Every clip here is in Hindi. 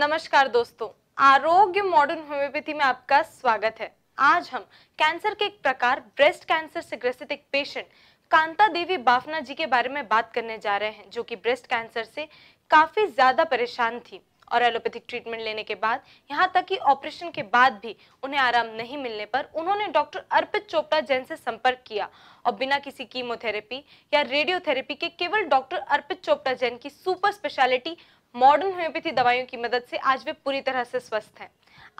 नमस्कार दोस्तों आरोग्य मॉडर्न होम्योपैथी में आपका स्वागत है आज हम कैंसर के एक प्रकार ब्रेस्ट कैंसर से ग्रसित एक पेशेंट कांता देवी बाफना जी के बारे में बात करने जा रहे हैं जो कि ब्रेस्ट कैंसर से काफ़ी ज़्यादा परेशान थी और एलोपैथिक ट्रीटमेंट लेने के बाद यहाँ तक कि ऑपरेशन के बाद भी उन्हें आराम नहीं मिलने पर उन्होंने डॉक्टर अर्पित चोपड़ा जैन से संपर्क किया और बिना किसी कीमोथेरेपी या रेडियोथेरेपी के केवल डॉक्टर अर्पित चोपड़ा जैन की सुपर स्पेशलिटी मॉडर्न होम्योपैथी दवाइयों की मदद से आज वे पूरी तरह से स्वस्थ हैं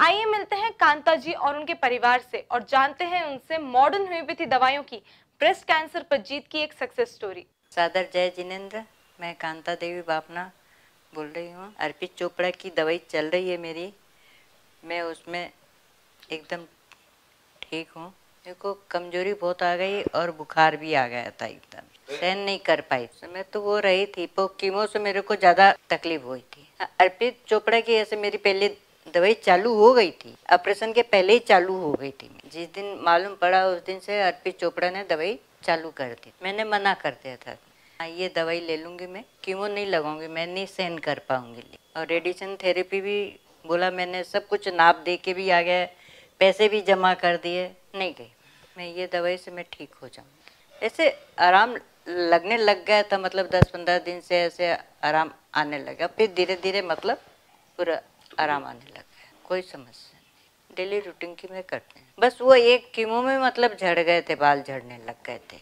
आइए मिलते हैं कांता जी और उनके परिवार से और जानते हैं उनसे मॉडर्न होम्योपैथी दवाइयों की ब्रेस्ट कैंसर पर जीत की एक सक्सेस स्टोरी सादर जय जिनेन्द्र मैं कांता देवी बापना बोल रही हूँ अर्पित चोपड़ा की दवाई चल रही है मेरी मैं उसमें एकदम ठीक हूँ मेरे को कमजोरी बहुत आ गई और बुखार भी आ गया था एकदम सहन नहीं कर पाई समय मैं तो वो रही थी पर कीमो से मेरे को ज़्यादा तकलीफ हुई थी हाँ, अर्पित चोपड़ा की ऐसे मेरी पहले दवाई चालू हो गई थी ऑपरेशन के पहले ही चालू हो गई थी जिस दिन मालूम पड़ा उस दिन से अर्पित चोपड़ा ने दवाई चालू कर दी मैंने मना कर दिया था हाँ, ये दवाई ले लूँगी मैं कीमो नहीं लगाऊंगी मैं नहीं सहन कर पाऊंगी और रेडिएशन थेरेपी भी बोला मैंने सब कुछ नाप दे के भी आ गया पैसे भी जमा कर दिए नहीं गई मैं ये दवाई से मैं ठीक हो जाऊँ ऐसे आराम लगने लग गया था मतलब दस पंद्रह दिन से ऐसे आराम आने लगा फिर धीरे धीरे मतलब पूरा आराम आने लग गया कोई समस्या नहीं डेली रूटीन की मैं करते हैं बस वो एक कीमो में मतलब झड़ गए थे बाल झड़ने लग गए थे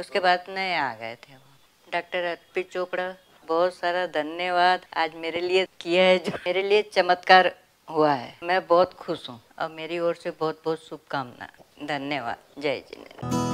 उसके बाद नए आ गए थे वो डॉक्टर अर्पित चोपड़ा बहुत सारा धन्यवाद आज मेरे लिए किया है जो मेरे लिए चमत्कार हुआ है मैं बहुत खुश हूँ और मेरी ओर से बहुत बहुत शुभकामना धन्यवाद जय जिनेन्द्र